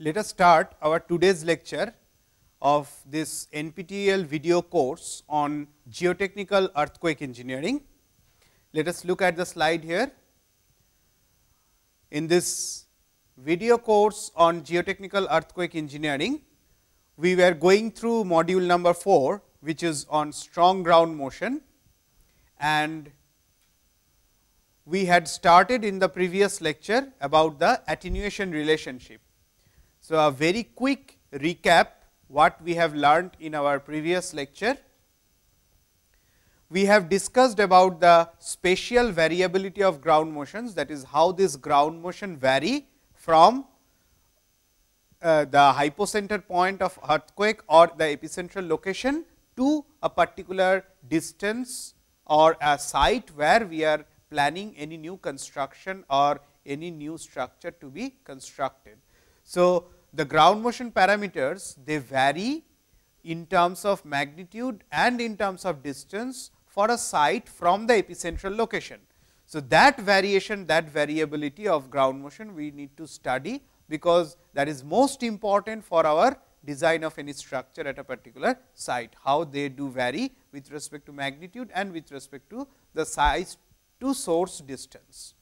Let us start our today's lecture of this NPTEL video course on geotechnical earthquake engineering. Let us look at the slide here. In this video course on geotechnical earthquake engineering, we were going through module number 4, which is on strong ground motion and we had started in the previous lecture about the attenuation relationship. So, a very quick recap what we have learned in our previous lecture. We have discussed about the spatial variability of ground motions that is how this ground motion vary from uh, the hypocenter point of earthquake or the epicentral location to a particular distance or a site where we are planning any new construction or any new structure to be constructed. So, the ground motion parameters they vary in terms of magnitude and in terms of distance for a site from the epicentral location. So, that variation that variability of ground motion we need to study because that is most important for our design of any structure at a particular site, how they do vary with respect to magnitude and with respect to the size to source distance.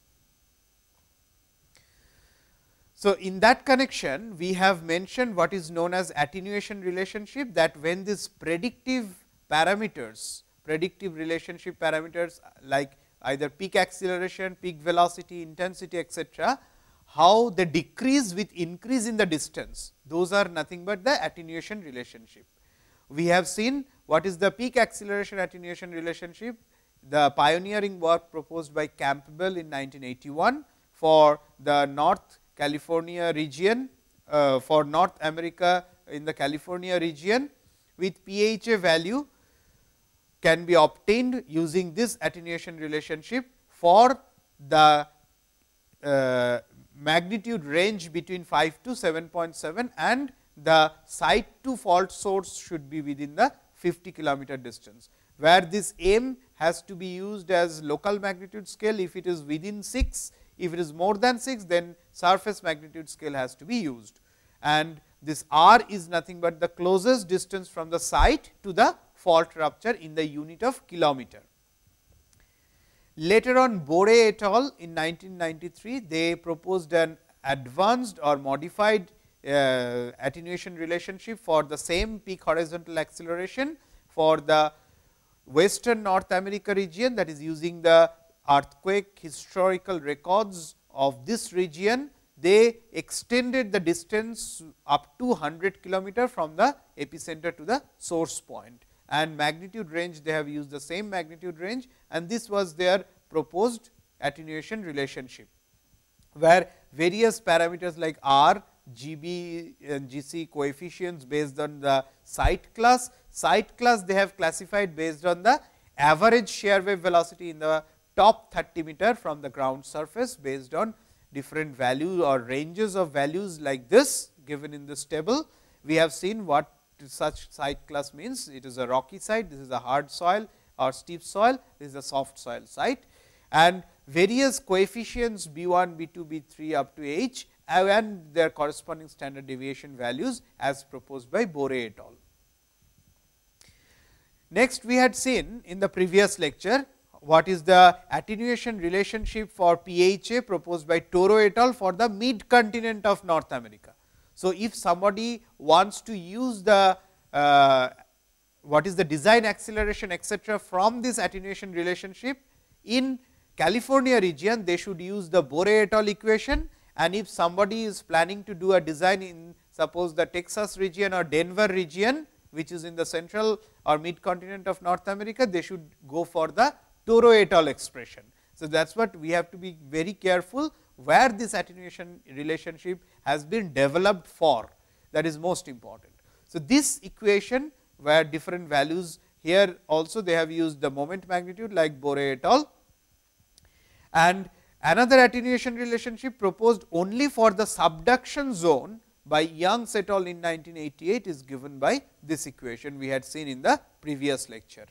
So, in that connection we have mentioned what is known as attenuation relationship that when these predictive parameters, predictive relationship parameters uh, like either peak acceleration, peak velocity, intensity etc., how they decrease with increase in the distance, those are nothing but the attenuation relationship. We have seen what is the peak acceleration attenuation relationship, the pioneering work proposed by Campbell in 1981 for the north California region uh, for North America in the California region with PHA value can be obtained using this attenuation relationship for the uh, magnitude range between 5 to 7.7 and the site to fault source should be within the 50 kilometer distance, where this m has to be used as local magnitude scale if it is within 6 if it is more than 6, then surface magnitude scale has to be used. And this r is nothing but the closest distance from the site to the fault rupture in the unit of kilometer. Later on Bore et al. in 1993, they proposed an advanced or modified uh, attenuation relationship for the same peak horizontal acceleration for the western North America region that is using the earthquake historical records of this region, they extended the distance up to 100 kilometer from the epicenter to the source point and magnitude range they have used the same magnitude range and this was their proposed attenuation relationship, where various parameters like R, GB and GC coefficients based on the site class. Site class they have classified based on the average shear wave velocity in the top 30 meter from the ground surface based on different values or ranges of values like this given in this table. We have seen what such site class means. It is a rocky site, this is a hard soil or steep soil, this is a soft soil site and various coefficients b 1, b 2, b 3 up to h and their corresponding standard deviation values as proposed by Bore et al. Next, we had seen in the previous lecture what is the attenuation relationship for PHA proposed by Toro et al. for the mid continent of North America. So, if somebody wants to use the uh, what is the design acceleration etc., from this attenuation relationship in California region, they should use the Bore et al. equation and if somebody is planning to do a design in suppose the Texas region or Denver region, which is in the central or mid continent of North America, they should go for the Toro et al expression. So, that is what we have to be very careful where this attenuation relationship has been developed for that is most important. So, this equation where different values here also they have used the moment magnitude like Bore et al. And another attenuation relationship proposed only for the subduction zone by Youngs et al. in 1988 is given by this equation we had seen in the previous lecture.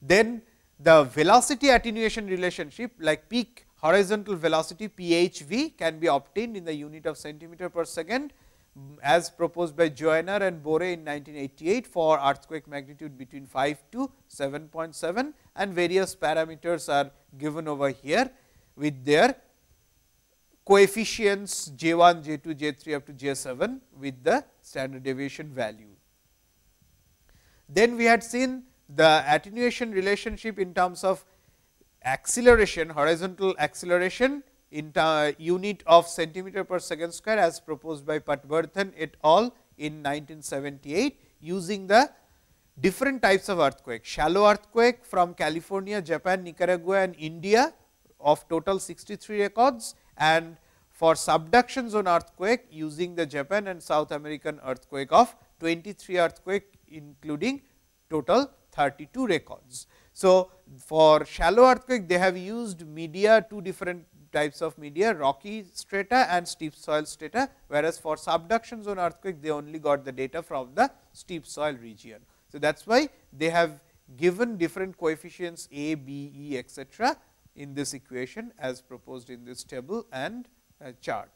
Then the velocity attenuation relationship like peak horizontal velocity PHV can be obtained in the unit of centimeter per second mm, as proposed by Joyner and Bore in 1988 for earthquake magnitude between 5 to 7.7 and various parameters are given over here with their coefficients J 1, J 2, J 3 up to J 7 with the standard deviation value. Then we had seen the attenuation relationship in terms of acceleration, horizontal acceleration in unit of centimeter per second square as proposed by Patwardhan et al. in 1978 using the different types of earthquake, shallow earthquake from California, Japan, Nicaragua and India of total 63 records and for subduction zone earthquake using the Japan and South American earthquake of 23 earthquake including total 32 records. So, for shallow earthquake they have used media two different types of media rocky strata and steep soil strata whereas, for subduction zone earthquake they only got the data from the steep soil region. So, that is why they have given different coefficients a, b, e etc. in this equation as proposed in this table and uh, chart.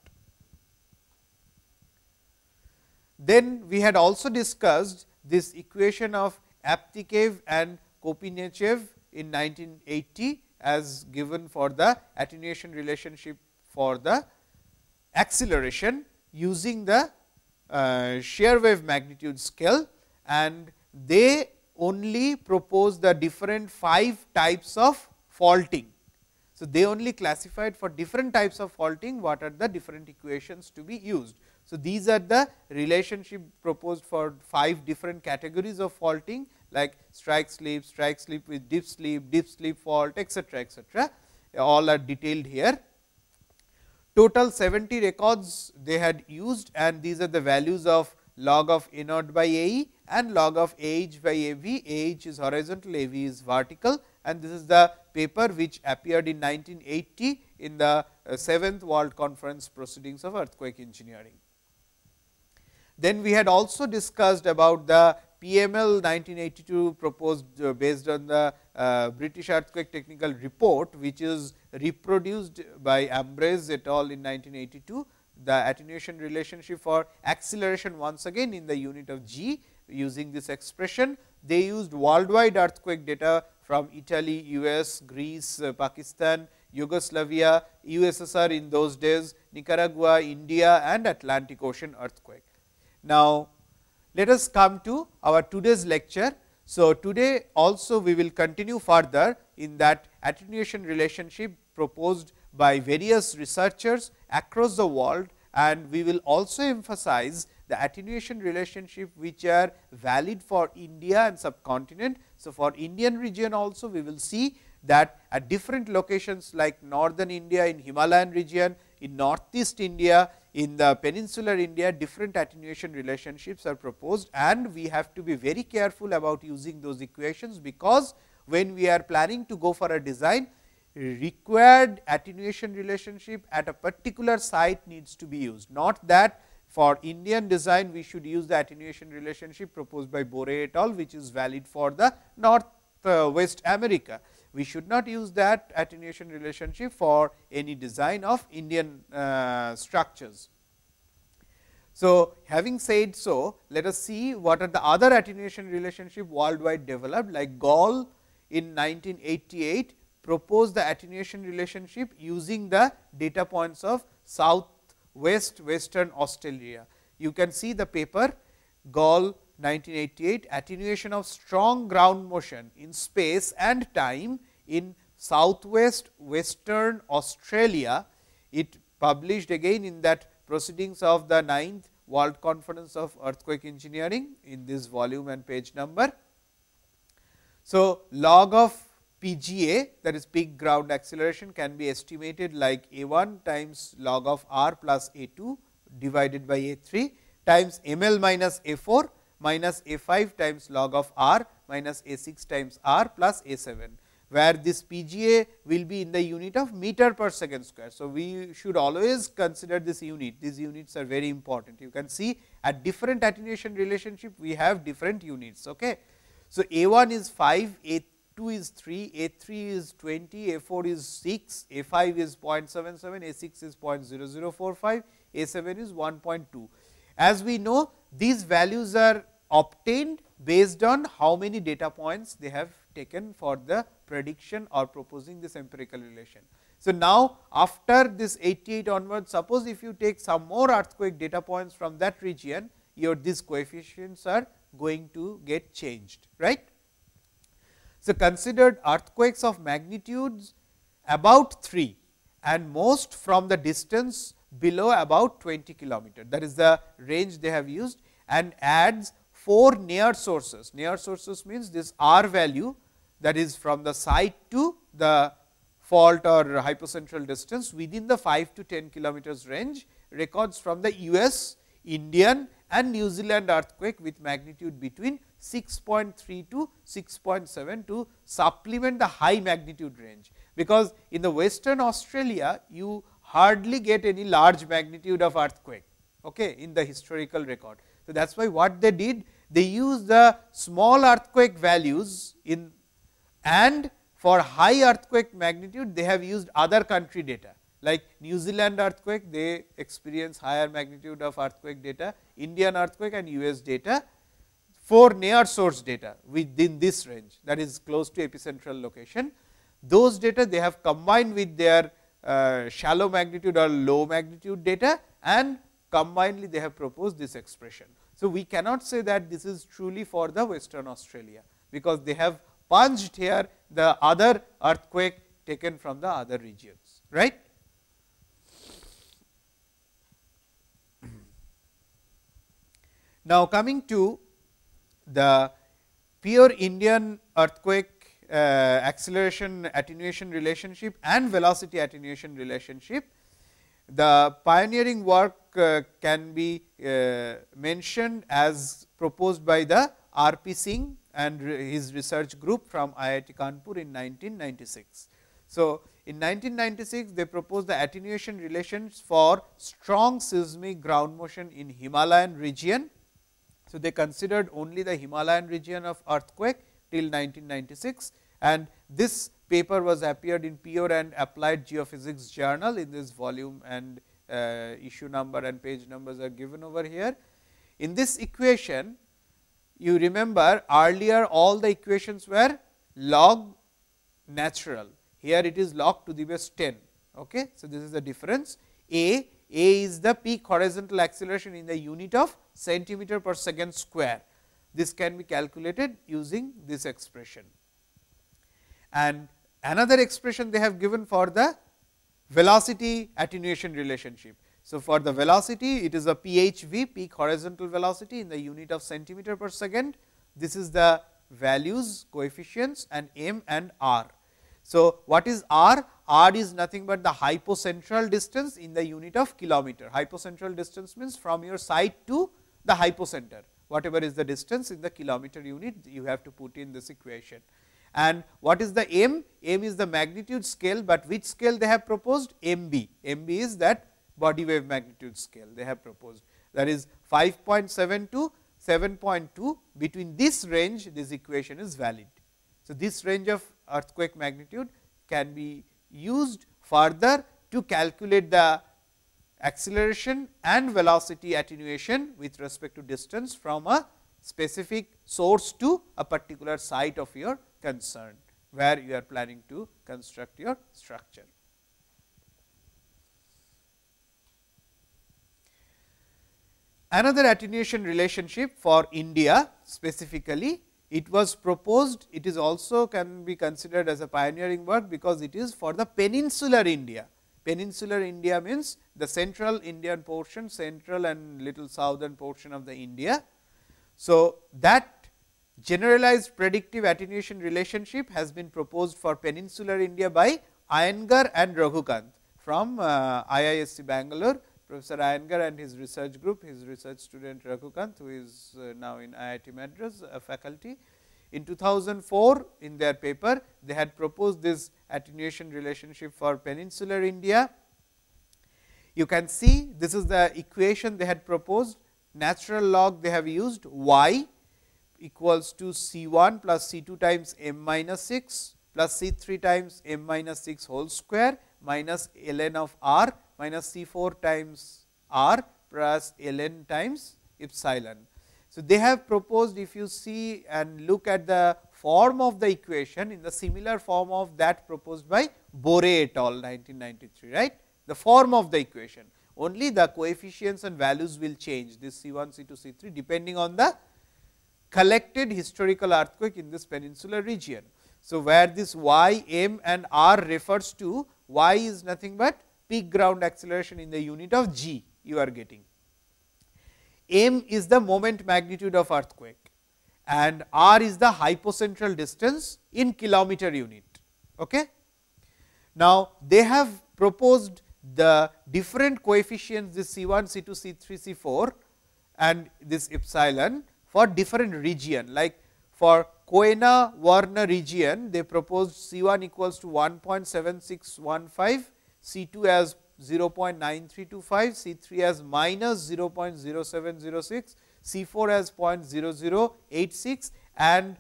Then we had also discussed this equation of Aptikev and Kopinechev in 1980 as given for the attenuation relationship for the acceleration using the uh, shear wave magnitude scale and they only propose the different 5 types of faulting. So, they only classified for different types of faulting what are the different equations to be used. So, these are the relationship proposed for 5 different categories of faulting like strike sleep, strike sleep with deep sleep, deep sleep fault etc., etc. all are detailed here. Total 70 records they had used and these are the values of log of A naught by AE and log of AH by A V. H is horizontal, AV is vertical and this is the paper which appeared in 1980 in the 7th uh, World Conference Proceedings of Earthquake Engineering. Then we had also discussed about the PML 1982 proposed uh, based on the uh, British earthquake technical report, which is reproduced by Ambrose et al. in 1982, the attenuation relationship for acceleration once again in the unit of g using this expression. They used worldwide earthquake data from Italy, US, Greece, uh, Pakistan, Yugoslavia, USSR in those days, Nicaragua, India and Atlantic Ocean earthquake. Now, let us come to our today's lecture. So, today also we will continue further in that attenuation relationship proposed by various researchers across the world and we will also emphasize the attenuation relationship which are valid for India and subcontinent. So, for Indian region also we will see that at different locations like northern India in Himalayan region, in northeast India, in the peninsular India different attenuation relationships are proposed and we have to be very careful about using those equations, because when we are planning to go for a design required attenuation relationship at a particular site needs to be used. Not that for Indian design we should use the attenuation relationship proposed by Bore et al which is valid for the North uh, West America. We should not use that attenuation relationship for any design of Indian uh, structures. So, having said so, let us see what are the other attenuation relationship worldwide developed like Gall in 1988 proposed the attenuation relationship using the data points of south west western Australia. You can see the paper Gall 1988 attenuation of strong ground motion in space and time in southwest western Australia. It published again in that proceedings of the 9th World Conference of Earthquake Engineering in this volume and page number. So, log of PGA that is peak ground acceleration can be estimated like A 1 times log of r plus A 2 divided by A 3 times M L minus A 4 minus A 5 times log of r minus A 6 times r plus A 7 where this PGA will be in the unit of meter per second square. So, we should always consider this unit, these units are very important. You can see at different attenuation relationship, we have different units. Okay. So, A 1 is 5, A 2 is 3, A 3 is 20, A 4 is 6, A 5 is 0.77, A 6 is 0.0045, A 7 is 1.2. As we know, these values are obtained based on how many data points they have taken for the prediction or proposing this empirical relation. So, now after this 88 onwards suppose if you take some more earthquake data points from that region your these coefficients are going to get changed right. So, considered earthquakes of magnitudes about 3 and most from the distance below about 20 kilometer that is the range they have used and adds 4 near sources. Near sources means this R value that is from the site to the fault or hypocentral distance within the 5 to 10 kilometers range records from the US, Indian and New Zealand earthquake with magnitude between 6.3 to 6.7 to supplement the high magnitude range. Because in the western Australia, you hardly get any large magnitude of earthquake okay, in the historical record. So, that is why what they did, they used the small earthquake values in and for high earthquake magnitude they have used other country data like New Zealand earthquake they experience higher magnitude of earthquake data, Indian earthquake and US data for near source data within this range that is close to epicentral location. Those data they have combined with their uh, shallow magnitude or low magnitude data and combinedly they have proposed this expression. So, we cannot say that this is truly for the western Australia, because they have Punched here the other earthquake taken from the other regions, right. Now, coming to the pure Indian earthquake uh, acceleration attenuation relationship and velocity attenuation relationship. The pioneering work uh, can be uh, mentioned as proposed by the R. P. Singh and his research group from IIT Kanpur in 1996. So, in 1996 they proposed the attenuation relations for strong seismic ground motion in Himalayan region. So, they considered only the Himalayan region of earthquake till 1996 and this paper was appeared in Pure and Applied Geophysics journal in this volume and uh, issue number and page numbers are given over here. In this equation you remember earlier all the equations were log natural. Here it is log to the base 10. Okay? So, this is the difference A, A is the peak horizontal acceleration in the unit of centimeter per second square. This can be calculated using this expression. And another expression they have given for the velocity attenuation relationship. So, for the velocity it is a PHV peak horizontal velocity in the unit of centimeter per second. This is the values coefficients and m and r. So, what is r? r is nothing but the hypocentral distance in the unit of kilometer. Hypocentral distance means from your site to the hypocenter whatever is the distance in the kilometer unit you have to put in this equation. And what is the m? m is the magnitude scale, but which scale they have proposed? mb. mb is that body wave magnitude scale they have proposed that is 5.7 to 7.2 between this range this equation is valid. So, this range of earthquake magnitude can be used further to calculate the acceleration and velocity attenuation with respect to distance from a specific source to a particular site of your concern, where you are planning to construct your structure. Another attenuation relationship for India specifically, it was proposed, it is also can be considered as a pioneering work, because it is for the peninsular India. Peninsular India means the central Indian portion, central and little southern portion of the India. So, that generalized predictive attenuation relationship has been proposed for peninsular India by Iyengar and Raghukant from uh, IISc Bangalore Professor Iyengar and his research group, his research student Raghukant, who is uh, now in IIT Madras, a faculty. In 2004, in their paper, they had proposed this attenuation relationship for peninsular India. You can see this is the equation they had proposed, natural log they have used y equals to C 1 plus C 2 times m minus 6 plus C 3 times m minus 6 whole square minus ln of r minus C 4 times R plus ln times epsilon. So, they have proposed if you see and look at the form of the equation in the similar form of that proposed by Bore et al 1993 right the form of the equation only the coefficients and values will change this C 1 C 2 C 3 depending on the collected historical earthquake in this peninsular region. So, where this y m and r refers to y is nothing but peak ground acceleration in the unit of g you are getting. m is the moment magnitude of earthquake and r is the hypocentral distance in kilometer unit. Okay? Now, they have proposed the different coefficients this C 1, C 2, C 3, C 4 and this epsilon for different region like for Koena Warner region they proposed C 1 equals to 1.7615 C2 as 0.9325, C3 as minus 0.0706, C4 as 0.0086 and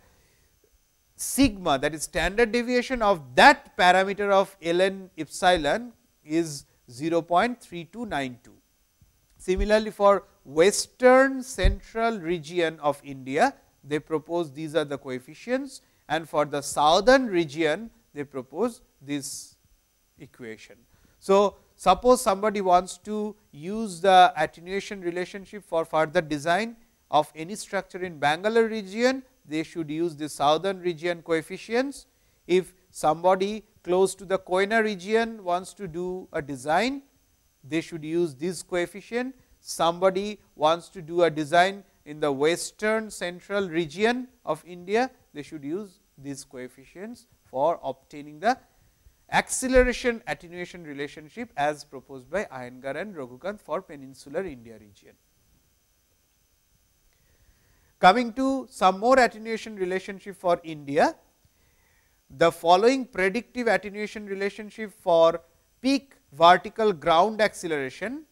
sigma that is standard deviation of that parameter of ln epsilon is 0.3292. Similarly, for western central region of India, they propose these are the coefficients and for the southern region, they propose this equation. So, suppose somebody wants to use the attenuation relationship for further design of any structure in Bangalore region, they should use the southern region coefficients. If somebody close to the Koina region wants to do a design, they should use this coefficient. Somebody wants to do a design in the western central region of India, they should use these coefficients for obtaining the acceleration attenuation relationship as proposed by Iyengar and Raghukant for peninsular India region. Coming to some more attenuation relationship for India, the following predictive attenuation relationship for peak vertical ground acceleration,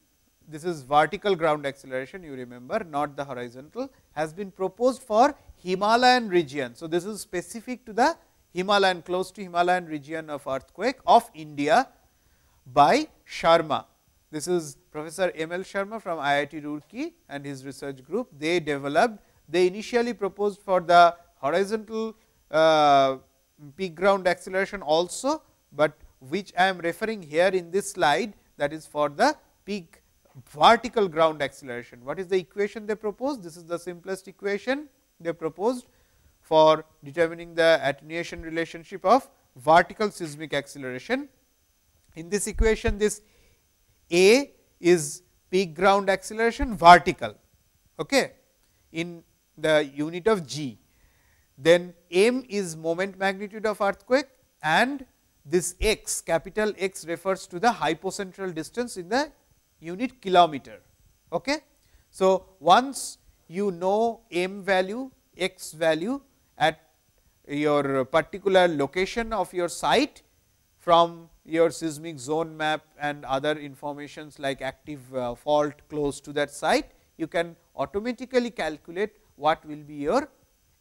this is vertical ground acceleration you remember not the horizontal has been proposed for Himalayan region. So, this is specific to the Himalayan, close to Himalayan region of earthquake of India by Sharma. This is Professor M. L. Sharma from IIT Roorkee and his research group. They developed, they initially proposed for the horizontal uh, peak ground acceleration also, but which I am referring here in this slide that is for the peak vertical ground acceleration. What is the equation they proposed? This is the simplest equation they proposed for determining the attenuation relationship of vertical seismic acceleration. In this equation, this A is peak ground acceleration vertical okay, in the unit of g. Then m is moment magnitude of earthquake and this x capital X refers to the hypocentral distance in the unit kilometer. Okay. So, once you know m value, x value, at your particular location of your site from your seismic zone map and other informations like active uh, fault close to that site, you can automatically calculate what will be your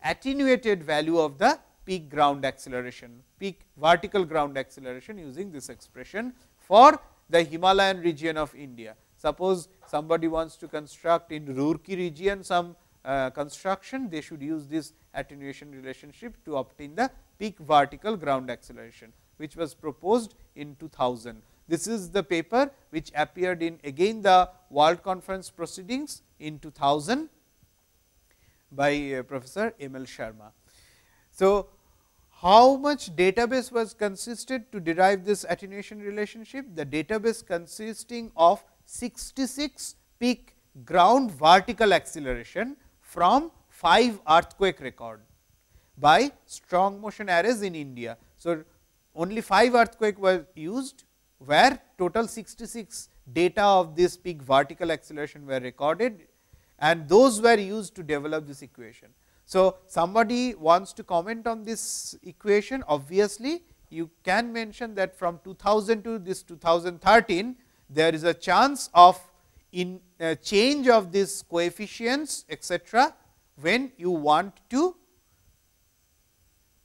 attenuated value of the peak ground acceleration, peak vertical ground acceleration using this expression for the Himalayan region of India. Suppose somebody wants to construct in Roorkee region some uh, construction, they should use this attenuation relationship to obtain the peak vertical ground acceleration, which was proposed in 2000. This is the paper which appeared in again the World Conference proceedings in 2000 by uh, Professor ML Sharma. So, how much database was consisted to derive this attenuation relationship? The database consisting of 66 peak ground vertical acceleration from 5 earthquake record by strong motion arrays in India. So, only 5 earthquake were used where total 66 data of this peak vertical acceleration were recorded and those were used to develop this equation. So, somebody wants to comment on this equation obviously, you can mention that from 2000 to this 2013 there is a chance of in uh, change of these coefficients etc., when you want to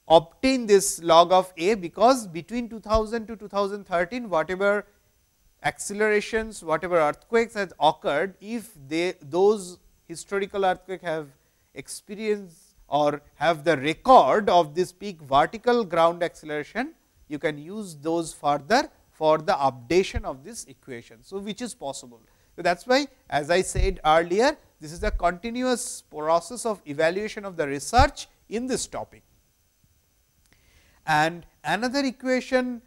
obtain this log of a, because between 2000 to 2013 whatever accelerations, whatever earthquakes has occurred, if they those historical earthquake have experienced or have the record of this peak vertical ground acceleration, you can use those further for the updation of this equation. So, which is possible. So, that is why as I said earlier, this is a continuous process of evaluation of the research in this topic. And another equation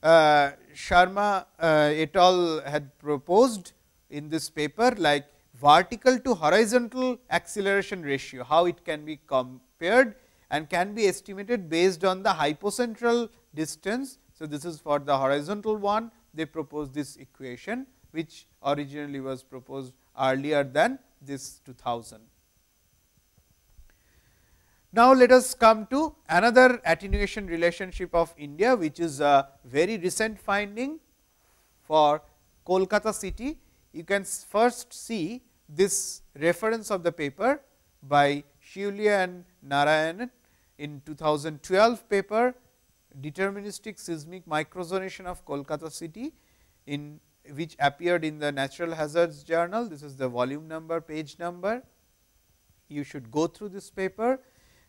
uh, Sharma uh, et al had proposed in this paper like vertical to horizontal acceleration ratio, how it can be compared and can be estimated based on the hypocentral distance. So, this is for the horizontal one they propose this equation which originally was proposed earlier than this 2000. Now, let us come to another attenuation relationship of India, which is a very recent finding for Kolkata city. You can first see this reference of the paper by Shulia and Narayan in 2012 paper deterministic seismic microzonation of Kolkata city in which appeared in the Natural Hazards Journal. This is the volume number, page number. You should go through this paper.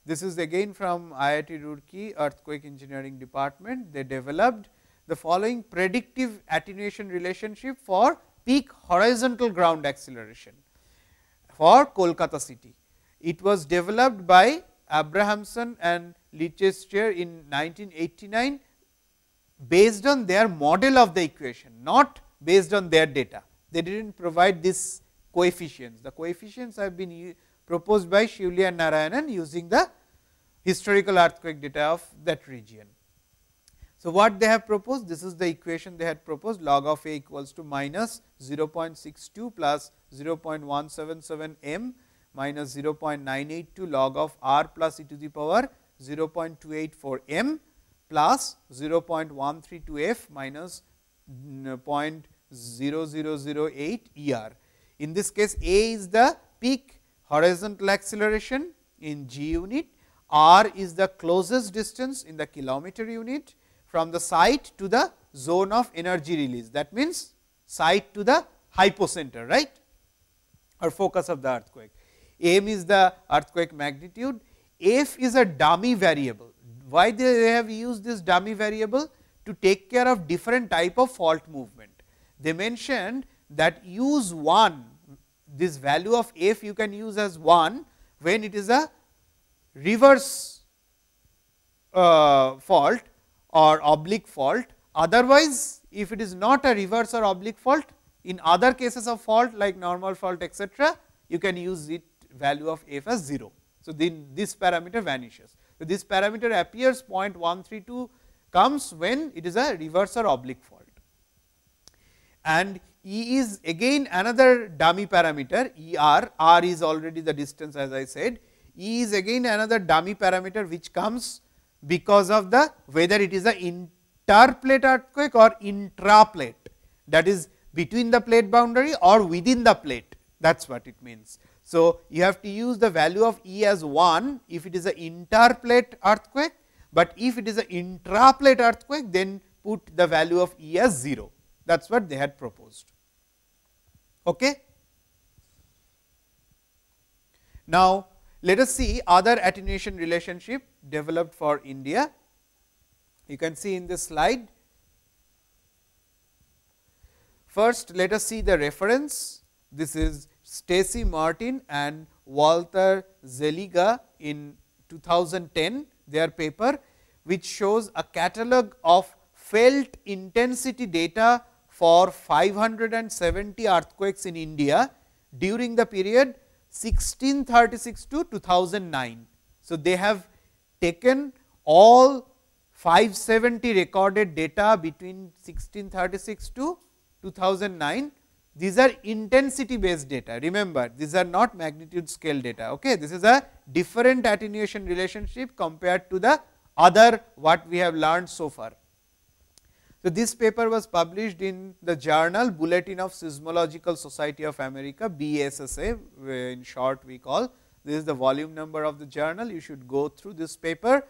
This is again from IIT Roorkee Earthquake Engineering Department. They developed the following predictive attenuation relationship for peak horizontal ground acceleration for Kolkata city. It was developed by Abrahamson and Leicester in 1989 based on their model of the equation, not based on their data. They did not provide these coefficients. The coefficients have been proposed by Shivli and Narayanan using the historical earthquake data of that region. So, what they have proposed? This is the equation they had proposed log of A equals to minus 0.62 plus 0.177 m minus 0.982 log of r plus e to the power 0.284 m plus 0.132 f minus 0.0008 ER. In this case, A is the peak horizontal acceleration in G unit, R is the closest distance in the kilometer unit from the site to the zone of energy release. That means, site to the hypocenter, right or focus of the earthquake. M is the earthquake magnitude, F is a dummy variable. Why they have used this dummy variable? to take care of different type of fault movement. They mentioned that use 1, this value of f you can use as 1 when it is a reverse uh, fault or oblique fault. Otherwise, if it is not a reverse or oblique fault, in other cases of fault like normal fault etc., you can use it value of f as 0. So, then this parameter vanishes. So, this parameter appears 0.132 comes when it is a reverse or oblique fault. And E is again another dummy parameter E r, r is already the distance as I said, E is again another dummy parameter which comes because of the whether it is a interplate earthquake or intraplate that is between the plate boundary or within the plate that is what it means. So, you have to use the value of E as 1 if it is a interplate earthquake but if it is an intraplate earthquake, then put the value of E as 0. That is what they had proposed. Okay? Now, let us see other attenuation relationship developed for India. You can see in this slide. First, let us see the reference. This is Stacy Martin and Walter Zeliga in 2010 their paper which shows a catalog of felt intensity data for 570 earthquakes in India during the period 1636 to 2009. So, they have taken all 570 recorded data between 1636 to 2009 these are intensity based data. Remember, these are not magnitude scale data. Okay? This is a different attenuation relationship compared to the other what we have learned so far. So, this paper was published in the journal Bulletin of Seismological Society of America BSSA in short we call. This is the volume number of the journal you should go through this paper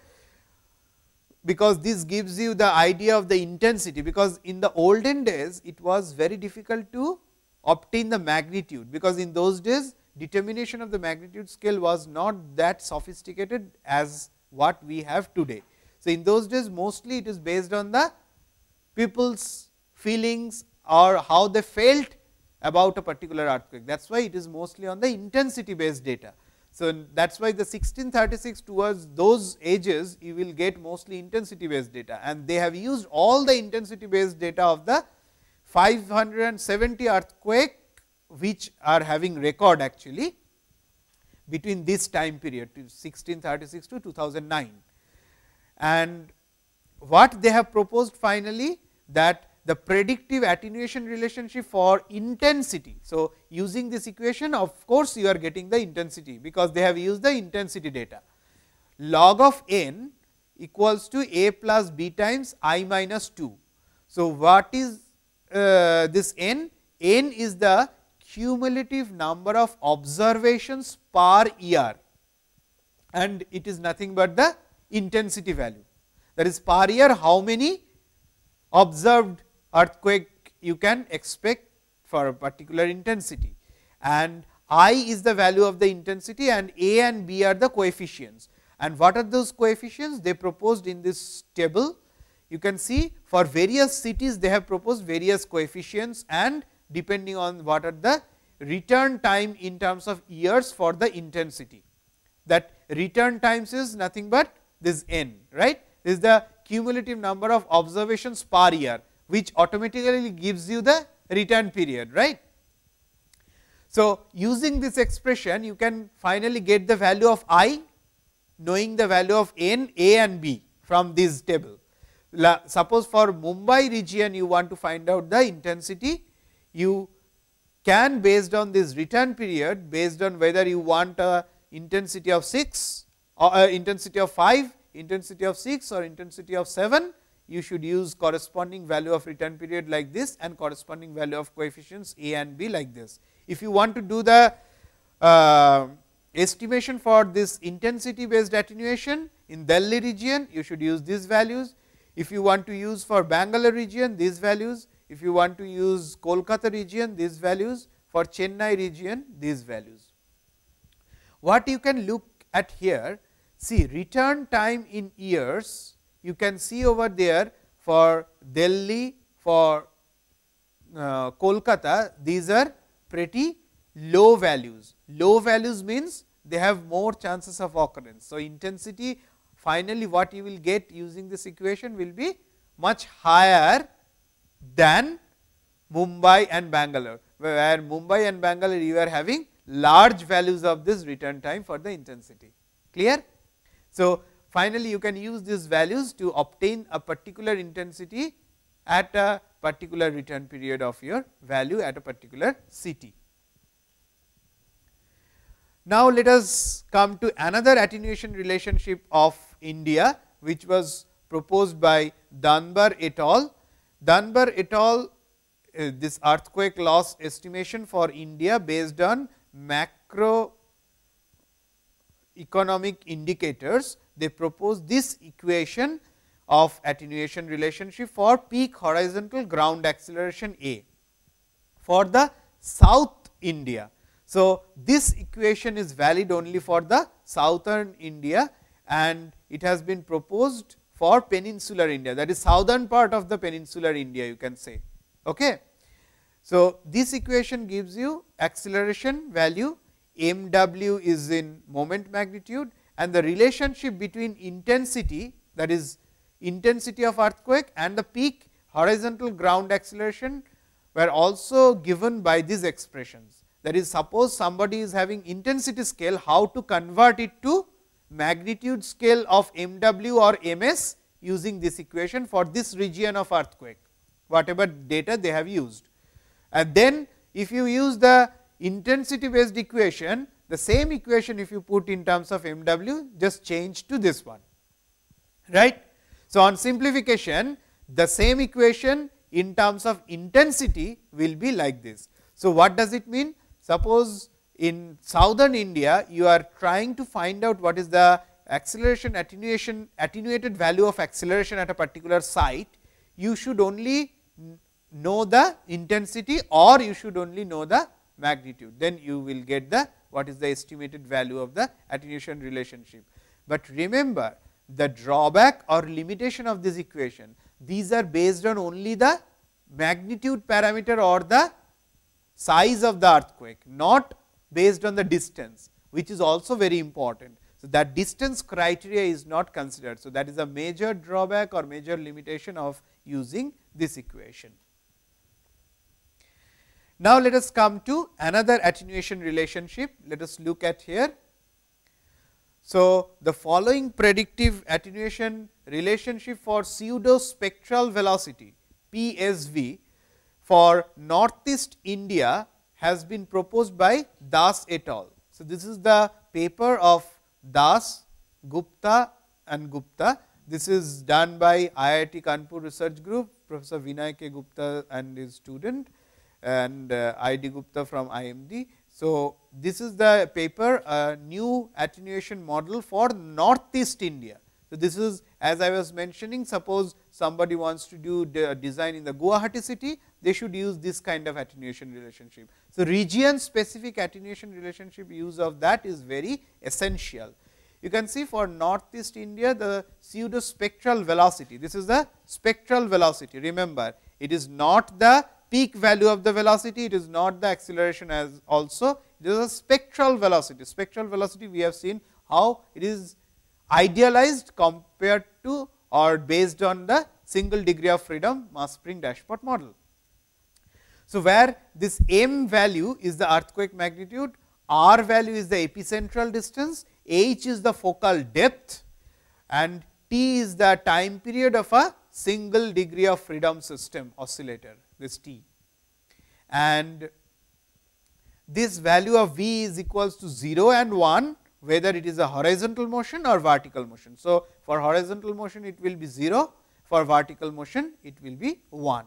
because this gives you the idea of the intensity because in the olden days it was very difficult to obtain the magnitude, because in those days determination of the magnitude scale was not that sophisticated as what we have today. So, in those days mostly it is based on the people's feelings or how they felt about a particular earthquake. That is why it is mostly on the intensity based data. So, that is why the 1636 towards those ages you will get mostly intensity based data and they have used all the intensity based data of the 570 earthquake which are having record actually between this time period to 1636 to 2009. And what they have proposed finally that the predictive attenuation relationship for intensity. So, using this equation of course, you are getting the intensity because they have used the intensity data. Log of n equals to a plus b times i minus 2. So, what is uh, this n, n is the cumulative number of observations per year and it is nothing but the intensity value. That is per year how many observed earthquake you can expect for a particular intensity and i is the value of the intensity and a and b are the coefficients. And what are those coefficients? They proposed in this table you can see for various cities they have proposed various coefficients and depending on what are the return time in terms of years for the intensity. That return times is nothing but this n, right? This is the cumulative number of observations per year, which automatically gives you the return period, right? So, using this expression, you can finally get the value of i, knowing the value of n, a and b from this table suppose for Mumbai region you want to find out the intensity, you can based on this return period based on whether you want a intensity of 6 or uh, intensity of 5, intensity of 6 or intensity of 7, you should use corresponding value of return period like this and corresponding value of coefficients A and B like this. If you want to do the uh, estimation for this intensity based attenuation in Delhi region, you should use these values. If you want to use for Bangalore region these values, if you want to use Kolkata region these values, for Chennai region these values. What you can look at here, see return time in years, you can see over there for Delhi, for uh, Kolkata, these are pretty low values. Low values means they have more chances of occurrence. So, intensity finally, what you will get using this equation will be much higher than Mumbai and Bangalore, where Mumbai and Bangalore you are having large values of this return time for the intensity. Clear? So, finally, you can use these values to obtain a particular intensity at a particular return period of your value at a particular city. Now, let us come to another attenuation relationship of India, which was proposed by Dunbar et al. Dunbar et al. Uh, this earthquake loss estimation for India based on macro economic indicators. They propose this equation of attenuation relationship for peak horizontal ground acceleration A for the South India. So, this equation is valid only for the southern India and it has been proposed for peninsular India that is southern part of the peninsular India you can say. Okay. So, this equation gives you acceleration value m w is in moment magnitude and the relationship between intensity that is intensity of earthquake and the peak horizontal ground acceleration were also given by these expressions. That is suppose somebody is having intensity scale how to convert it to magnitude scale of MW or MS using this equation for this region of earthquake, whatever data they have used. And then if you use the intensity based equation, the same equation if you put in terms of MW just change to this one. right? So, on simplification the same equation in terms of intensity will be like this. So, what does it mean? Suppose in southern India, you are trying to find out what is the acceleration attenuation attenuated value of acceleration at a particular site, you should only know the intensity or you should only know the magnitude. Then you will get the what is the estimated value of the attenuation relationship. But remember the drawback or limitation of this equation, these are based on only the magnitude parameter or the size of the earthquake, not based on the distance, which is also very important. So, that distance criteria is not considered. So, that is a major drawback or major limitation of using this equation. Now, let us come to another attenuation relationship. Let us look at here. So, the following predictive attenuation relationship for pseudo spectral velocity PSV for northeast India has been proposed by Das et al. So, this is the paper of Das, Gupta and Gupta. This is done by IIT Kanpur research group, Professor Vinay K. Gupta and his student and uh, ID Gupta from IMD. So, this is the paper a new attenuation model for northeast India. So, this is as I was mentioning suppose somebody wants to do de uh, design in the Guwahati city they should use this kind of attenuation relationship. So, region specific attenuation relationship use of that is very essential. You can see for northeast India the pseudo spectral velocity, this is the spectral velocity remember it is not the peak value of the velocity, it is not the acceleration as also, it is a spectral velocity. Spectral velocity we have seen how it is idealized compared to or based on the single degree of freedom mass spring dashpot model. So, where this m value is the earthquake magnitude, r value is the epicentral distance, h is the focal depth and t is the time period of a single degree of freedom system oscillator this t. And this value of v is equals to 0 and 1 whether it is a horizontal motion or vertical motion. So, for horizontal motion it will be 0, for vertical motion it will be 1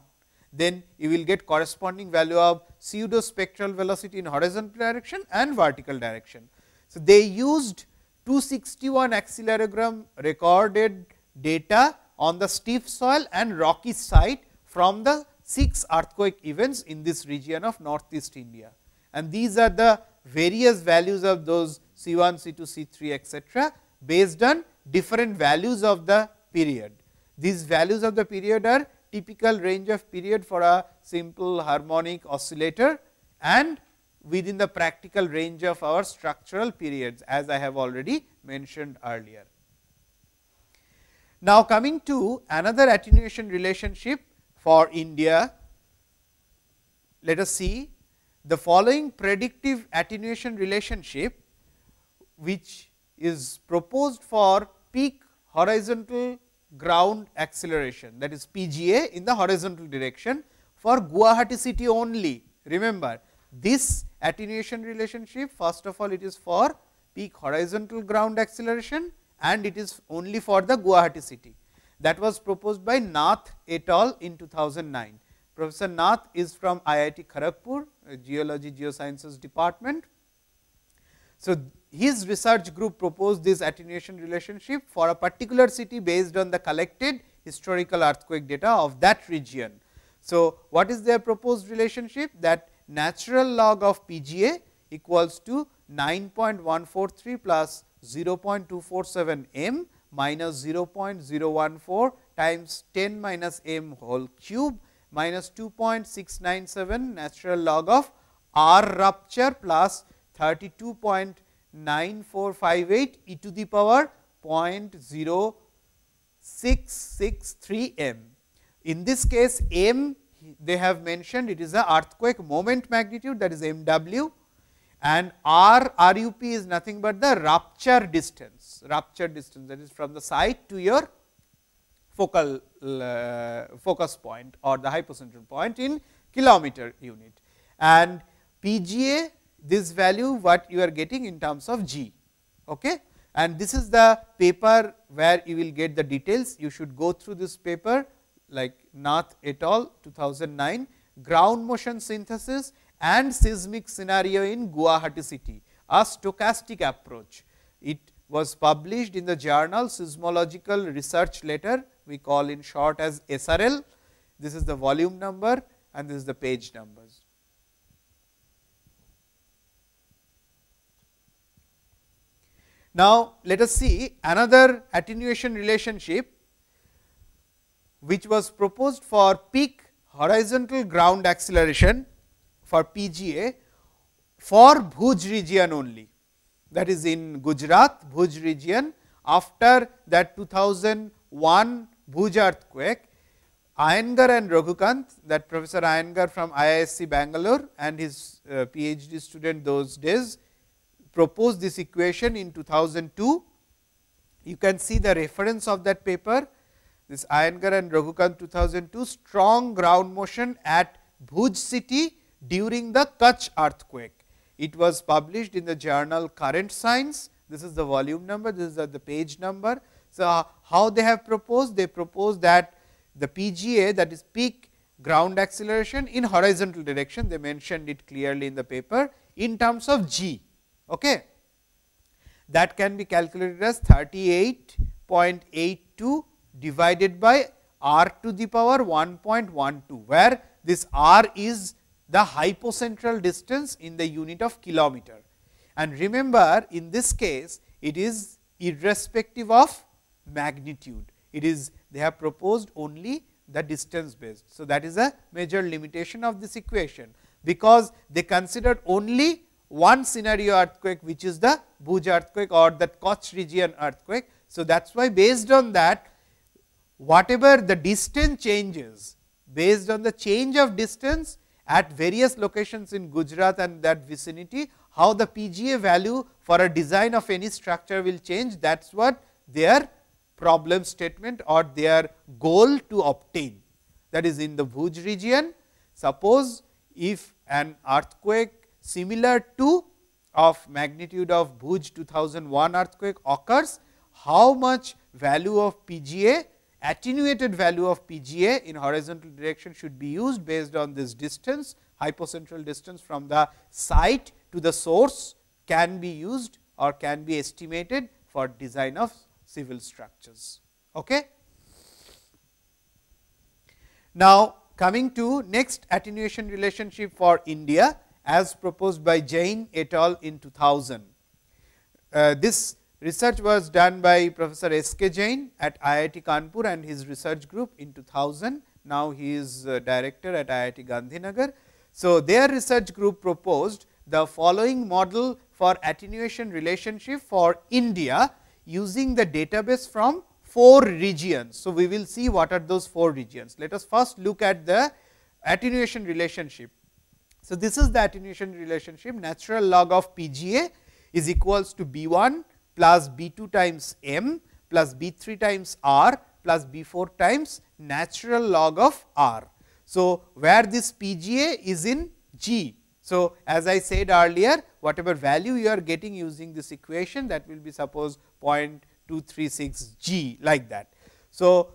then you will get corresponding value of pseudo spectral velocity in horizontal direction and vertical direction. So, they used 261 accelerogram recorded data on the steep soil and rocky site from the 6 earthquake events in this region of northeast India. And these are the various values of those C 1, C 2, C 3 etc., based on different values of the period. These values of the period are typical range of period for a simple harmonic oscillator and within the practical range of our structural periods as I have already mentioned earlier. Now, coming to another attenuation relationship for India, let us see the following predictive attenuation relationship which is proposed for peak horizontal ground acceleration that is PGA in the horizontal direction for Guwahati city only. Remember this attenuation relationship first of all it is for peak horizontal ground acceleration and it is only for the Guwahati city. That was proposed by Nath et al. in 2009. Professor Nath is from IIT Kharagpur, Geology Geosciences department. So, his research group proposed this attenuation relationship for a particular city based on the collected historical earthquake data of that region. So, what is their proposed relationship? That natural log of PGA equals to 9.143 plus 0.247 m minus 0.014 times 10 minus m whole cube minus 2.697 natural log of R rupture plus 32. 9458 e to the power 0.0663 m. In this case, m they have mentioned it is a earthquake moment magnitude that is m w and r r u p is nothing but the rupture distance, rupture distance that is from the site to your focal uh, focus point or the hypocentral point in kilometer unit. And PGA this value what you are getting in terms of g. Okay? And this is the paper where you will get the details. You should go through this paper like Nath et al 2009, ground motion synthesis and seismic scenario in Guwahati city, a stochastic approach. It was published in the journal Seismological Research Letter, we call in short as SRL. This is the volume number and this is the page numbers. Now, let us see another attenuation relationship which was proposed for peak horizontal ground acceleration for PGA for Bhuj region only that is in Gujarat Bhuj region after that 2001 Bhuj earthquake Iyengar and Raghukant that professor Iyengar from IISc Bangalore and his uh, PhD student those days proposed this equation in 2002. You can see the reference of that paper, this Iyengar and Raghukant 2002, strong ground motion at Bhuj city during the Kutch earthquake. It was published in the journal Current Science. This is the volume number, this is the page number. So, how they have proposed? They proposed that the PGA that is peak ground acceleration in horizontal direction, they mentioned it clearly in the paper in terms of g. Okay. That can be calculated as 38.82 divided by r to the power 1.12, where this r is the hypocentral distance in the unit of kilometer. And remember, in this case, it is irrespective of magnitude. It is they have proposed only the distance based. So, that is a major limitation of this equation, because they considered only one scenario earthquake which is the Bhuj earthquake or that Koch region earthquake. So, that is why based on that whatever the distance changes based on the change of distance at various locations in Gujarat and that vicinity how the PGA value for a design of any structure will change that is what their problem statement or their goal to obtain. That is in the Bhuj region suppose if an earthquake similar to of magnitude of Bhuj 2001 earthquake occurs, how much value of PGA attenuated value of PGA in horizontal direction should be used based on this distance hypocentral distance from the site to the source can be used or can be estimated for design of civil structures. Okay? Now, coming to next attenuation relationship for India, as proposed by Jain et al. in 2000. Uh, this research was done by Professor S. K. Jain at IIT Kanpur and his research group in 2000. Now, he is uh, director at IIT Gandhinagar. So, their research group proposed the following model for attenuation relationship for India using the database from four regions. So, we will see what are those four regions. Let us first look at the attenuation relationship. So, this is the attenuation relationship natural log of PGA is equals to B 1 plus B 2 times m plus B 3 times r plus B 4 times natural log of r. So, where this PGA is in G. So, as I said earlier whatever value you are getting using this equation that will be suppose 0.236 G like that. So,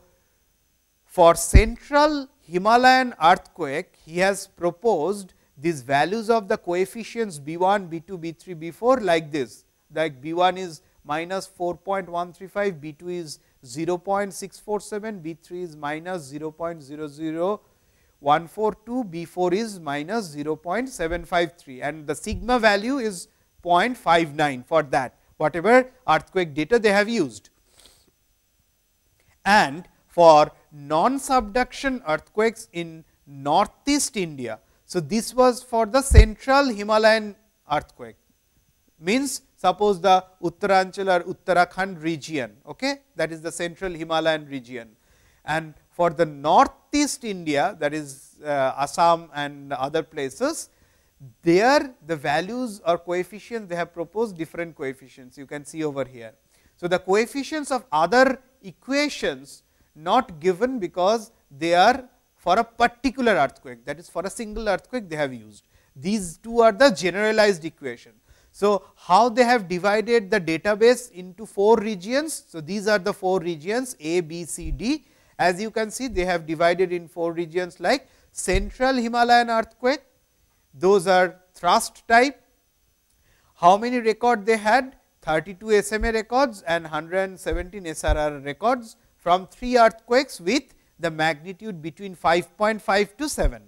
for central Himalayan earthquake he has proposed these values of the coefficients b1, b2, b3, b4 like this like b1 is minus 4.135, b2 is 0 0.647, b3 is minus 0 0.00142, b4 is minus 0 0.753 and the sigma value is 0.59 for that whatever earthquake data they have used. And for non subduction earthquakes in northeast India, so, this was for the central Himalayan earthquake, means suppose the Uttaranchal or Uttarakhand region, okay? that is the central Himalayan region. And for the northeast India, that is uh, Assam and other places, there the values or coefficients they have proposed different coefficients you can see over here. So, the coefficients of other equations not given because they are for a particular earthquake that is for a single earthquake they have used. These two are the generalized equation. So, how they have divided the database into 4 regions. So, these are the 4 regions A, B, C, D. As you can see they have divided in 4 regions like central Himalayan earthquake, those are thrust type, how many record they had 32 SMA records and 117 SRR records from 3 earthquakes with the magnitude between 5.5 to 7.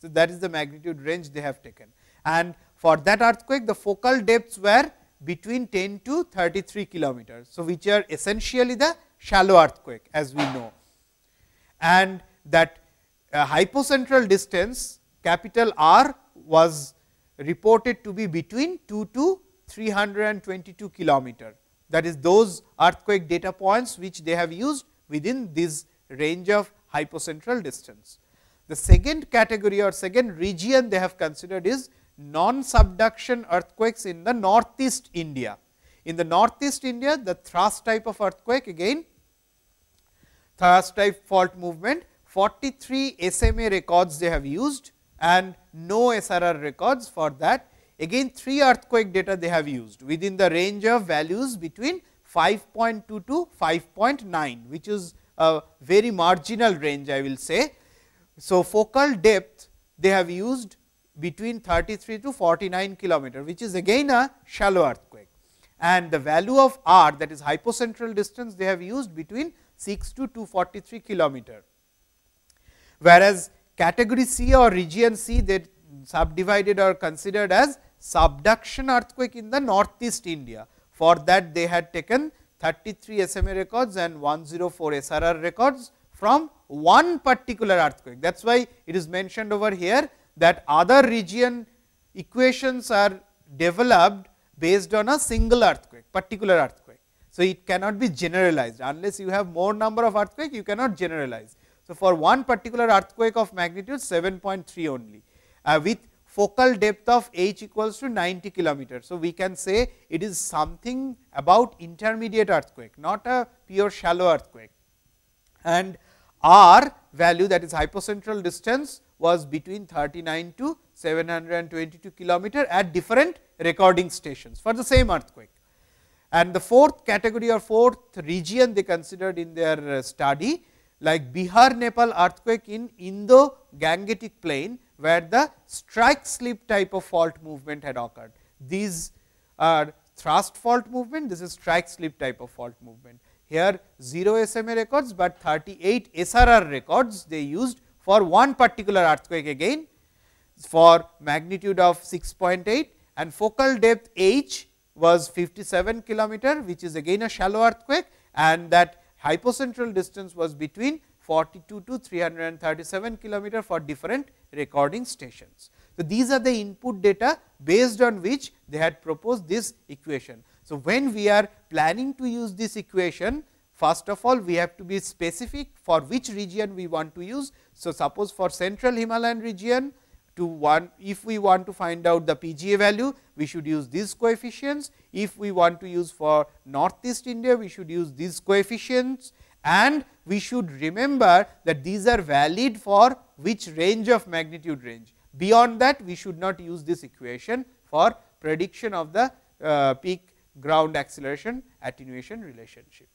So, that is the magnitude range they have taken. And for that earthquake, the focal depths were between 10 to 33 kilometers. So, which are essentially the shallow earthquake as we know. And that uh, hypocentral distance capital R was reported to be between 2 to 322 kilometer. That is those earthquake data points which they have used within these range of hypocentral distance. The second category or second region they have considered is non-subduction earthquakes in the northeast India. In the northeast India, the thrust type of earthquake again, thrust type fault movement, 43 SMA records they have used and no SRR records for that. Again, three earthquake data they have used within the range of values between 5.2 to 5.9, which is a very marginal range I will say. So, focal depth they have used between 33 to 49 kilometer which is again a shallow earthquake and the value of r that is hypocentral distance they have used between 6 to 243 kilometer. Whereas, category C or region C they subdivided or considered as subduction earthquake in the northeast India. For that they had taken 33 SMA records and 104 SRR records from one particular earthquake. That is why it is mentioned over here that other region equations are developed based on a single earthquake, particular earthquake. So, it cannot be generalized unless you have more number of earthquake you cannot generalize. So, for one particular earthquake of magnitude 7.3 only uh, with focal depth of h equals to 90 kilometers. So, we can say it is something about intermediate earthquake, not a pure shallow earthquake. And R value that is hypocentral distance was between 39 to 722 kilometer at different recording stations for the same earthquake. And the fourth category or fourth region they considered in their uh, study like Bihar Nepal earthquake in Indo-Gangetic plain where the strike slip type of fault movement had occurred. These are thrust fault movement, this is strike slip type of fault movement. Here 0 SMA records, but 38 SRR records they used for one particular earthquake again for magnitude of 6.8 and focal depth h was 57 kilometer, which is again a shallow earthquake and that hypocentral distance was between 42 to 337 kilometer for different recording stations. So, these are the input data based on which they had proposed this equation. So, when we are planning to use this equation, first of all we have to be specific for which region we want to use. So, suppose for central Himalayan region to one if we want to find out the PGA value we should use these coefficients. If we want to use for northeast India we should use these coefficients and we should remember that these are valid for which range of magnitude range. Beyond that, we should not use this equation for prediction of the uh, peak ground acceleration attenuation relationship.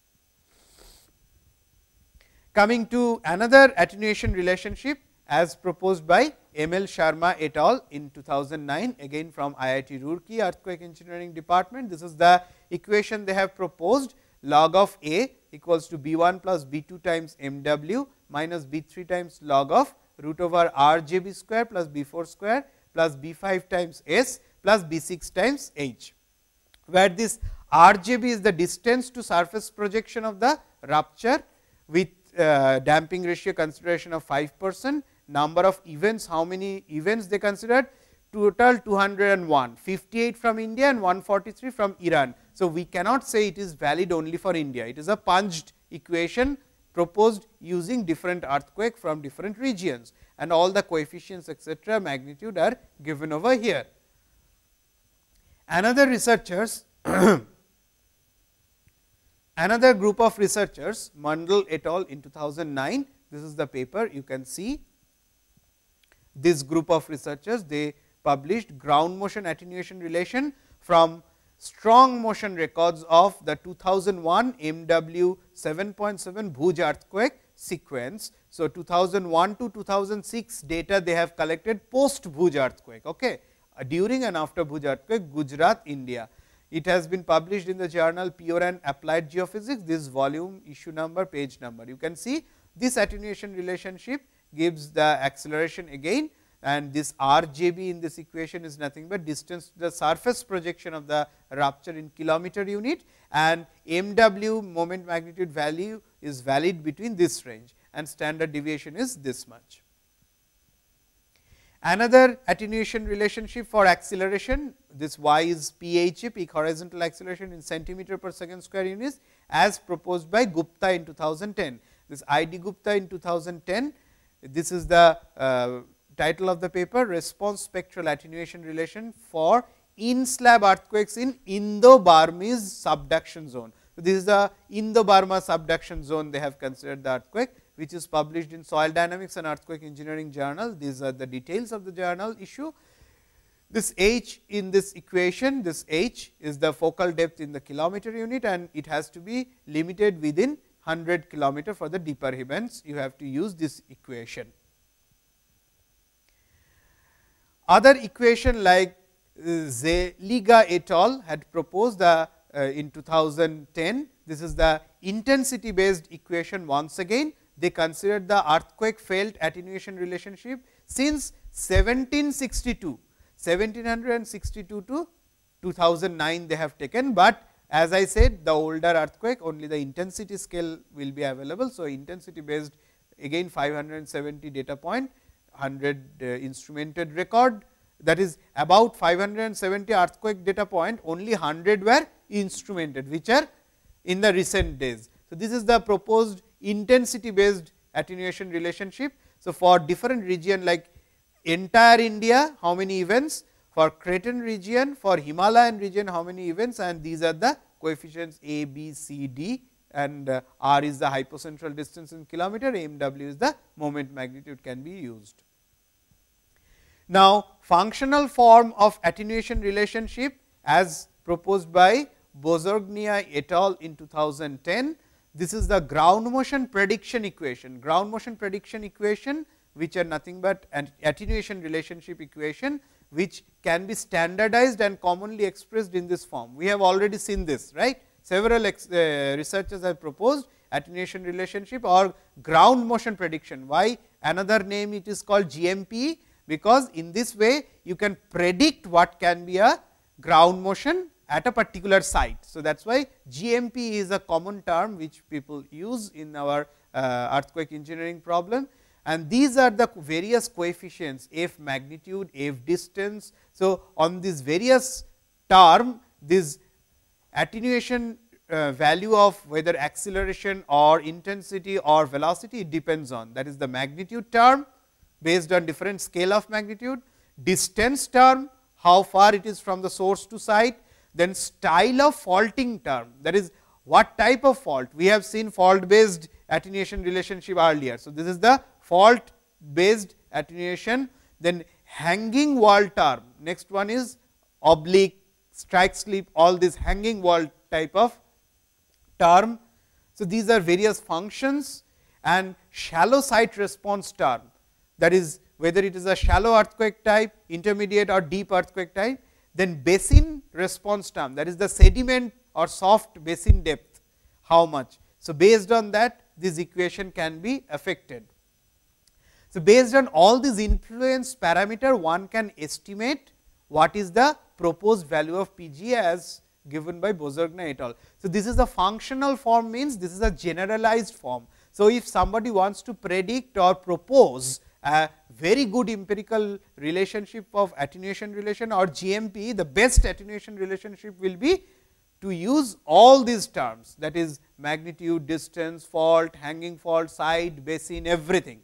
Coming to another attenuation relationship as proposed by ML Sharma et al. in 2009 again from IIT Roorkee earthquake engineering department. This is the equation they have proposed log of A equals to B 1 plus B 2 times M w minus B 3 times log of root over R j b square plus B 4 square plus B 5 times S plus B 6 times H, where this R j b is the distance to surface projection of the rupture with uh, damping ratio consideration of 5 percent, number of events, how many events they considered, total 201, 58 from India and 143 from Iran. So, we cannot say it is valid only for India. It is a punched equation proposed using different earthquake from different regions and all the coefficients etc., magnitude are given over here. Another researchers another group of researchers Mandel et al in 2009 this is the paper you can see this group of researchers they published ground motion attenuation relation from strong motion records of the 2001 MW 7.7 Bhuj earthquake sequence. So, 2001 to 2006 data they have collected post Bhuj earthquake, okay. Uh, during and after Bhuj earthquake Gujarat, India. It has been published in the journal Pure and Applied Geophysics, this volume issue number page number. You can see this attenuation relationship gives the acceleration again and this RJB in this equation is nothing but distance to the surface projection of the rupture in kilometer unit and MW moment magnitude value is valid between this range and standard deviation is this much. Another attenuation relationship for acceleration, this y is PHA, peak horizontal acceleration in centimeter per second square units as proposed by Gupta in 2010. This ID Gupta in 2010, this is the uh, Title of the paper response spectral attenuation relation for in slab earthquakes in Indo Burmese subduction zone. So, this is the Indo Burma subduction zone they have considered the earthquake which is published in soil dynamics and earthquake engineering journal. These are the details of the journal issue. This h in this equation this h is the focal depth in the kilometer unit and it has to be limited within 100 kilometer for the deeper events you have to use this equation. Other equation like uh, Zeliga et al. had proposed the, uh, uh, in 2010. This is the intensity based equation once again. They considered the earthquake failed attenuation relationship since 1762, 1762 to 2009 they have taken, but as I said the older earthquake only the intensity scale will be available. So, intensity based again 570 data point 100 uh, instrumented record that is about 570 earthquake data point only 100 were instrumented which are in the recent days. So, this is the proposed intensity based attenuation relationship. So, for different region like entire India how many events for Cretan region for Himalayan region how many events and these are the coefficients a, b, c, d and uh, r is the hypocentral distance in kilometer, m w is the moment magnitude can be used. Now, functional form of attenuation relationship as proposed by Bozorgnia et al. in 2010. This is the ground motion prediction equation. Ground motion prediction equation which are nothing but an attenuation relationship equation which can be standardized and commonly expressed in this form. We have already seen this, right? Several ex, uh, researchers have proposed attenuation relationship or ground motion prediction. Why? Another name it is called GMP because in this way you can predict what can be a ground motion at a particular site. So, that is why GMP is a common term which people use in our uh, earthquake engineering problem and these are the various coefficients f magnitude, f distance. So, on this various term this attenuation uh, value of whether acceleration or intensity or velocity depends on that is the magnitude term based on different scale of magnitude, distance term, how far it is from the source to site, then style of faulting term that is what type of fault. We have seen fault based attenuation relationship earlier. So, this is the fault based attenuation, then hanging wall term, next one is oblique, strike slip, all this hanging wall type of term. So, these are various functions and shallow site response term that is whether it is a shallow earthquake type, intermediate or deep earthquake type, then basin response term that is the sediment or soft basin depth how much. So, based on that this equation can be affected. So, based on all these influence parameter one can estimate what is the proposed value of Pg as given by Bozorgna et al. So, this is a functional form means this is a generalized form. So, if somebody wants to predict or propose a very good empirical relationship of attenuation relation or GMP, the best attenuation relationship will be to use all these terms that is magnitude, distance, fault, hanging fault, side, basin, everything.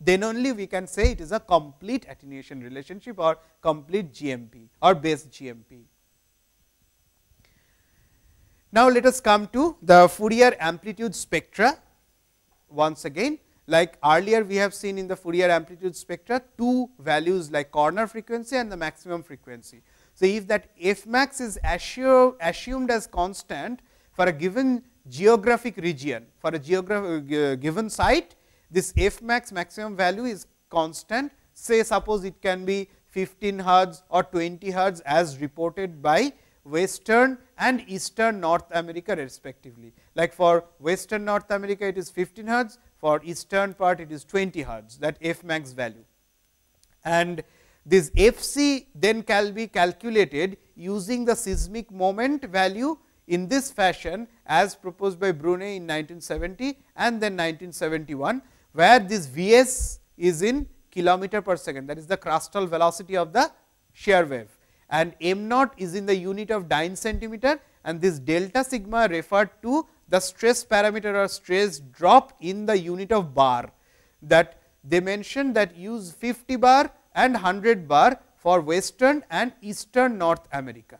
Then only we can say it is a complete attenuation relationship or complete GMP or base GMP. Now, let us come to the Fourier amplitude spectra once again like earlier we have seen in the Fourier amplitude spectra two values like corner frequency and the maximum frequency. So, if that f max is assumed as constant for a given geographic region, for a geograph, given site, this f max maximum value is constant. Say suppose it can be 15 hertz or 20 hertz as reported by western and eastern North America respectively. Like for western North America it is 15 hertz, for eastern part, it is 20 hertz, that f max value. And this fc then can be calculated using the seismic moment value in this fashion as proposed by Brune in 1970 and then 1971, where this Vs is in kilometer per second that is the crustal velocity of the shear wave and m naught is in the unit of dyne centimeter and this delta sigma referred to the stress parameter or stress drop in the unit of bar that they mentioned that use 50 bar and 100 bar for western and eastern North America.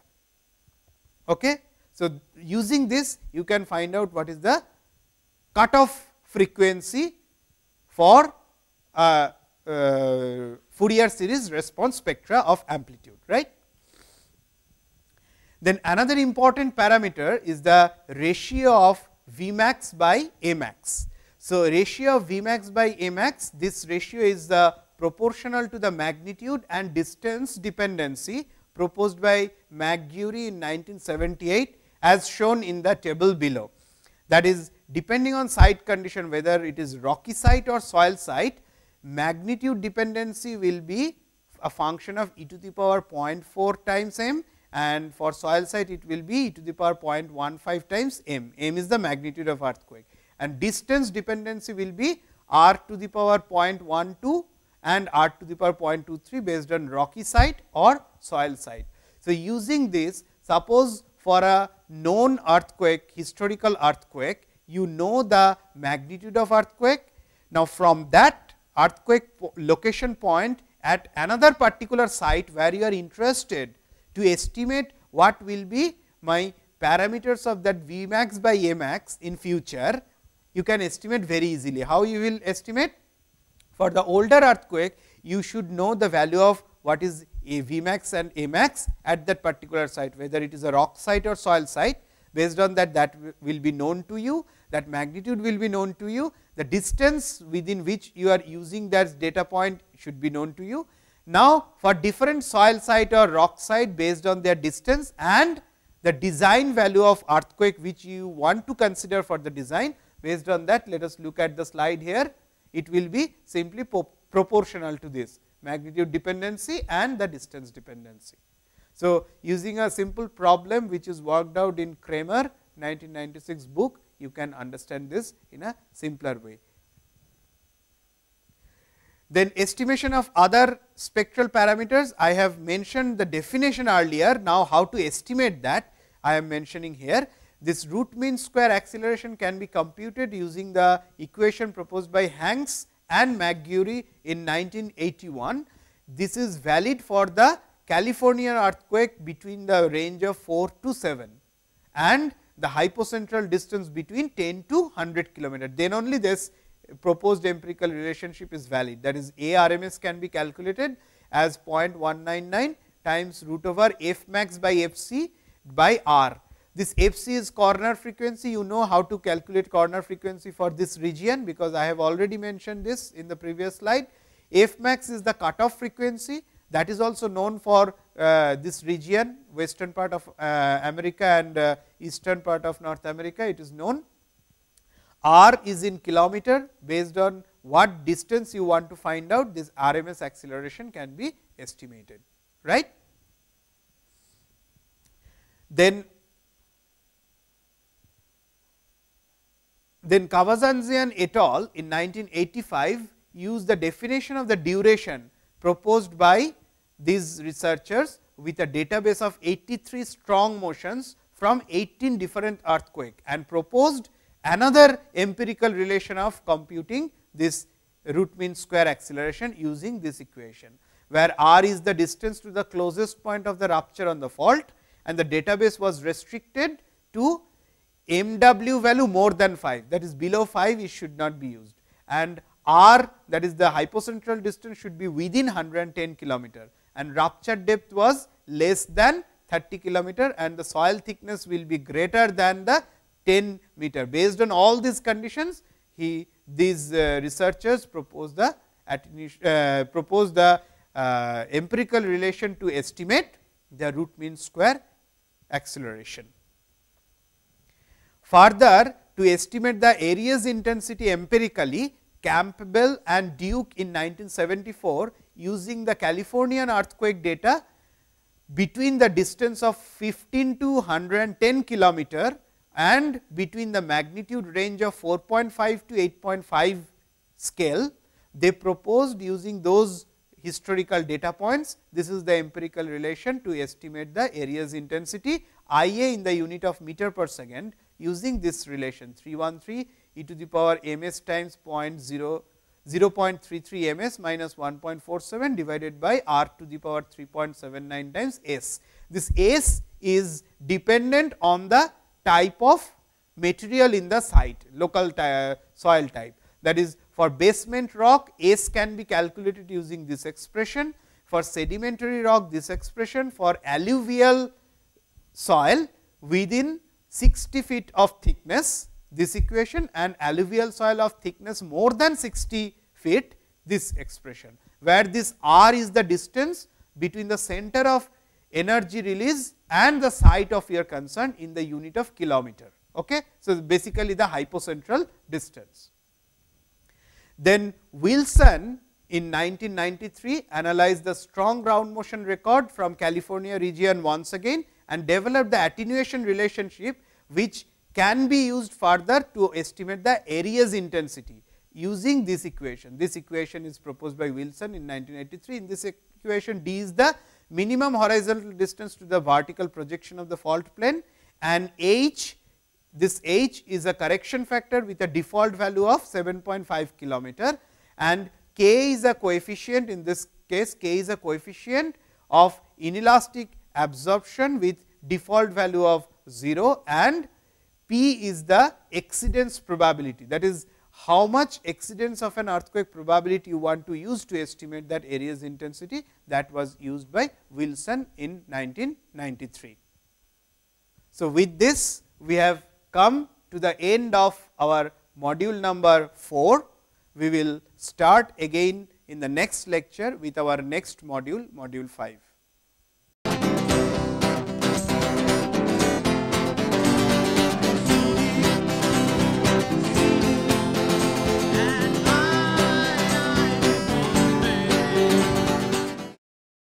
Okay? So, using this you can find out what is the cutoff frequency for uh, uh, Fourier series response spectra of amplitude. right? Then another important parameter is the ratio of Vmax by Amax. So, ratio of Vmax by Amax, this ratio is the proportional to the magnitude and distance dependency proposed by McGury in 1978 as shown in the table below. That is depending on site condition whether it is rocky site or soil site, magnitude dependency will be a function of e to the power 0.4 times m and for soil site it will be e to the power 0.15 times m, m is the magnitude of earthquake and distance dependency will be r to the power 0.12 and r to the power 0.23 based on rocky site or soil site. So, using this suppose for a known earthquake historical earthquake you know the magnitude of earthquake. Now, from that earthquake location point at another particular site where you are interested to estimate what will be my parameters of that V max by A max in future, you can estimate very easily. How you will estimate? For the older earthquake, you should know the value of what is a V max and A max at that particular site, whether it is a rock site or soil site. Based on that, that will be known to you, that magnitude will be known to you, the distance within which you are using that data point should be known to you now, for different soil site or rock site based on their distance and the design value of earthquake which you want to consider for the design based on that let us look at the slide here it will be simply proportional to this magnitude dependency and the distance dependency. So, using a simple problem which is worked out in Kramer 1996 book you can understand this in a simpler way. Then estimation of other spectral parameters, I have mentioned the definition earlier, now how to estimate that I am mentioning here. This root mean square acceleration can be computed using the equation proposed by Hanks and McGury in 1981. This is valid for the Californian earthquake between the range of 4 to 7 and the hypocentral distance between 10 to 100 kilometer. Then only this proposed empirical relationship is valid that is ARMS can be calculated as 0.199 times root over f max by f c by r. This f c is corner frequency you know how to calculate corner frequency for this region because I have already mentioned this in the previous slide. f max is the cutoff frequency that is also known for uh, this region western part of uh, America and uh, eastern part of North America it is known r is in kilometer based on what distance you want to find out this RMS acceleration can be estimated. right? Then, then Kawazanzian et al in 1985 used the definition of the duration proposed by these researchers with a database of 83 strong motions from 18 different earthquake and proposed another empirical relation of computing this root mean square acceleration using this equation, where r is the distance to the closest point of the rupture on the fault and the database was restricted to mw value more than 5 that is below 5 it should not be used and r that is the hypocentral distance should be within 110 kilometer and rupture depth was less than 30 kilometer and the soil thickness will be greater than the 10 meter. Based on all these conditions, he these uh, researchers proposed the uh, the uh, empirical relation to estimate the root mean square acceleration. Further, to estimate the area's intensity empirically, Campbell and Duke in 1974 using the Californian earthquake data between the distance of 15 to 110 kilometer and between the magnitude range of 4.5 to 8.5 scale, they proposed using those historical data points. This is the empirical relation to estimate the area's intensity I a in the unit of meter per second using this relation 313 e to the power m s times 0 0.33 m s minus 1.47 divided by r to the power 3.79 times s. This s is dependent on the type of material in the site, local soil type. That is for basement rock, S can be calculated using this expression, for sedimentary rock this expression, for alluvial soil within 60 feet of thickness this equation and alluvial soil of thickness more than 60 feet this expression, where this r is the distance between the center of energy release and the site of your concern in the unit of kilometer. Okay? So, basically the hypocentral distance. Then Wilson in 1993 analyzed the strong ground motion record from California region once again and developed the attenuation relationship which can be used further to estimate the area's intensity using this equation. This equation is proposed by Wilson in 1983. In this equation, d is the minimum horizontal distance to the vertical projection of the fault plane and h this h is a correction factor with a default value of 7.5 kilometer and k is a coefficient in this case k is a coefficient of inelastic absorption with default value of 0 and p is the exceedance probability that is how much accidents of an earthquake probability you want to use to estimate that area's intensity that was used by Wilson in 1993. So, with this we have come to the end of our module number 4. We will start again in the next lecture with our next module, module 5.